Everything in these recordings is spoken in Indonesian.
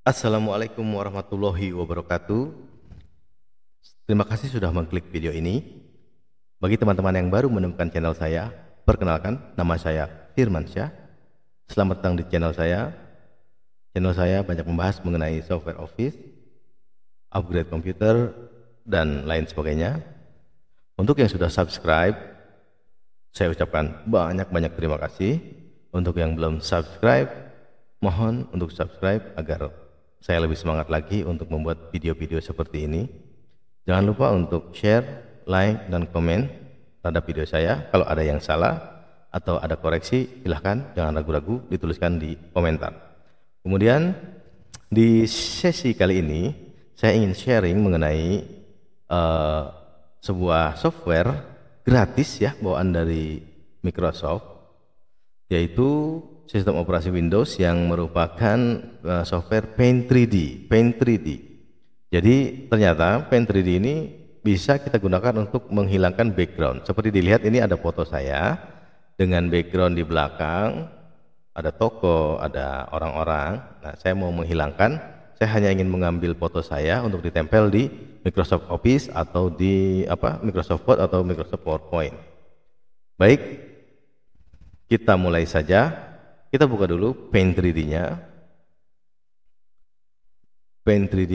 Assalamualaikum warahmatullahi wabarakatuh. Terima kasih sudah mengklik video ini. Bagi teman-teman yang baru menemukan channel saya, perkenalkan nama saya Firman Syah. Selamat datang di channel saya. Channel saya banyak membahas mengenai software office, upgrade komputer, dan lain sebagainya. Untuk yang sudah subscribe, saya ucapkan banyak-banyak terima kasih. Untuk yang belum subscribe, mohon untuk subscribe agar saya lebih semangat lagi untuk membuat video-video seperti ini. Jangan lupa untuk share, like, dan komen terhadap video saya. Kalau ada yang salah atau ada koreksi, silahkan jangan ragu-ragu dituliskan di komentar. Kemudian di sesi kali ini saya ingin sharing mengenai uh, sebuah software gratis ya bawaan dari Microsoft yaitu sistem operasi Windows yang merupakan uh, software Paint 3D, Paint 3D. Jadi ternyata Paint 3D ini bisa kita gunakan untuk menghilangkan background. Seperti dilihat ini ada foto saya dengan background di belakang, ada toko, ada orang-orang. Nah, saya mau menghilangkan saya hanya ingin mengambil foto saya untuk ditempel di Microsoft Office atau di apa Microsoft Word atau Microsoft PowerPoint. Baik, kita mulai saja. Kita buka dulu Paint 3D-nya. Paint 3D.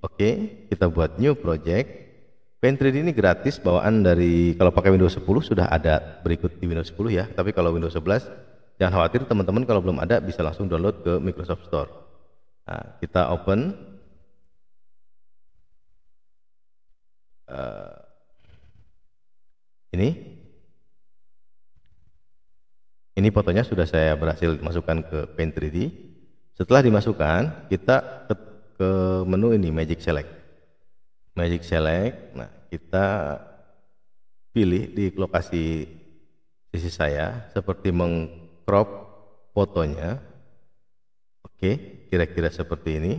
Oke, kita buat new project. Paint 3D ini gratis bawaan dari kalau pakai Windows 10 sudah ada berikut di Windows 10 ya. Tapi kalau Windows 11 jangan khawatir teman-teman kalau belum ada bisa langsung download ke Microsoft Store. Nah, kita open. Uh, ini ini fotonya sudah saya berhasil masukkan ke Paint 3D. Setelah dimasukkan, kita ke, ke menu ini Magic Select. Magic Select. Nah, kita pilih di lokasi sisi saya seperti mengcrop fotonya. Oke, kira-kira seperti ini.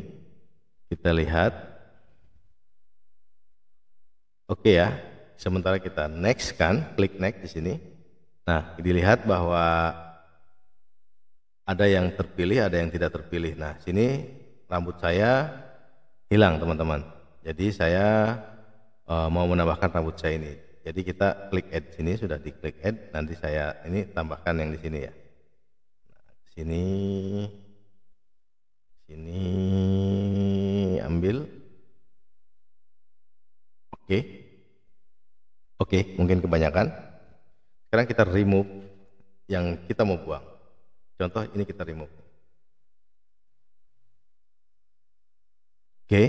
Kita lihat. Oke ya. Sementara kita next kan, klik next di sini. Nah, dilihat bahwa ada yang terpilih, ada yang tidak terpilih. Nah, sini rambut saya hilang, teman-teman. Jadi saya e, mau menambahkan rambut saya ini. Jadi kita klik add sini sudah diklik add, nanti saya ini tambahkan yang di sini ya. Nah, sini sini ambil. Oke. Oke, mungkin kebanyakan. Sekarang kita remove yang kita mau buang. Contoh ini kita remove. Oke,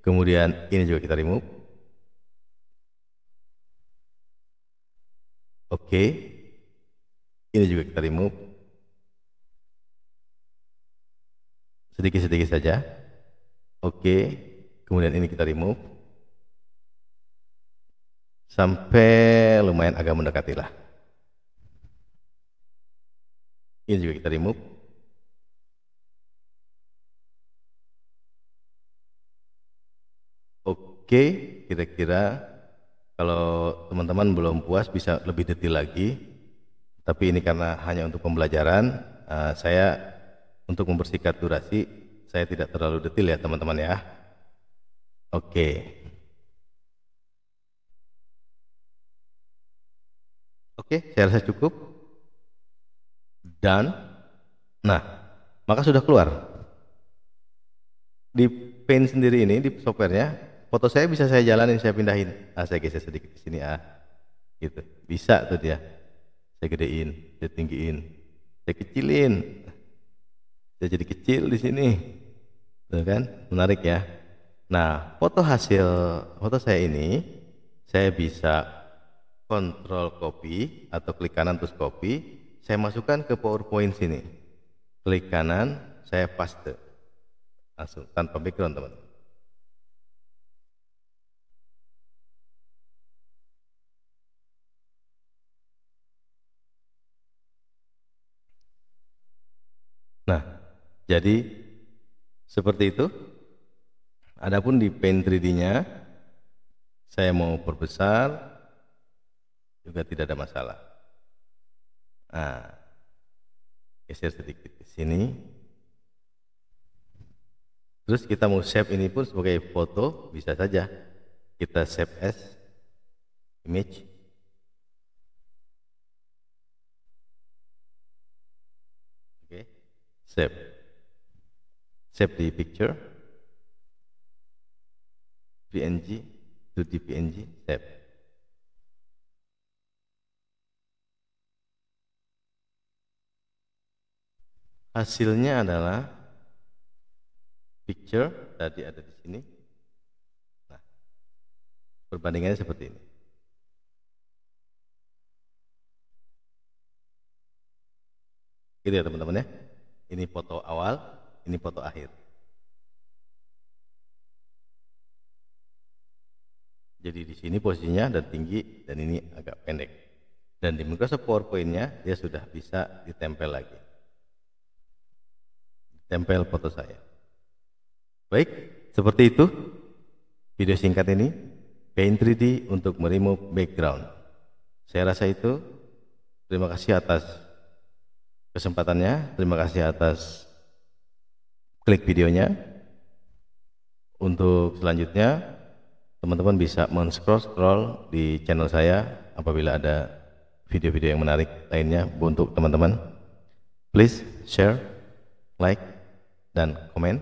kemudian ini juga kita remove. Oke, ini juga kita remove. Sedikit-sedikit saja. Oke, kemudian ini kita remove sampai lumayan agak mendekati lah ini juga kita remove oke kira-kira kalau teman-teman belum puas bisa lebih detail lagi tapi ini karena hanya untuk pembelajaran eh, saya untuk membersihkan durasi saya tidak terlalu detail ya teman-teman ya oke okay. Oke, saya rasa cukup. Dan nah, maka sudah keluar. Di paint sendiri ini di softwarenya, foto saya bisa saya jalanin, saya pindahin. Ah, saya geser sedikit ke sini ah. Gitu. Bisa tuh dia. Saya gedein, saya tinggiin, saya kecilin. Saya jadi kecil di sini. Tuh kan? Menarik ya. Nah, foto hasil foto saya ini saya bisa kontrol copy atau klik kanan terus copy, saya masukkan ke PowerPoint sini. Klik kanan, saya paste. Langsung tanpa background, teman-teman. Nah, jadi seperti itu. Adapun di Paint 3D-nya saya mau perbesar, juga tidak ada masalah. Nah, geser sedikit ke sini. Terus kita mau save ini pun sebagai foto, bisa saja kita save as image. Oke, save. Save the picture. PNG to d PNG, save. hasilnya adalah picture tadi ada di sini. Nah, perbandingannya seperti ini. Gitu ya teman-teman ya. Ini foto awal, ini foto akhir. Jadi di sini posisinya dan tinggi dan ini agak pendek. Dan di Microsoft PowerPoint-nya dia sudah bisa ditempel lagi tempel foto saya. Baik, seperti itu video singkat ini Paint 3D untuk meremove background. Saya rasa itu. Terima kasih atas kesempatannya, terima kasih atas klik videonya. Untuk selanjutnya, teman-teman bisa men-scroll-scroll di channel saya apabila ada video-video yang menarik lainnya untuk teman-teman. Please share, like, dan komen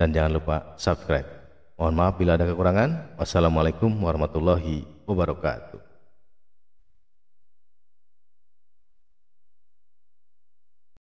dan jangan lupa subscribe. Mohon maaf bila ada kekurangan. Wassalamualaikum warahmatullahi wabarakatuh.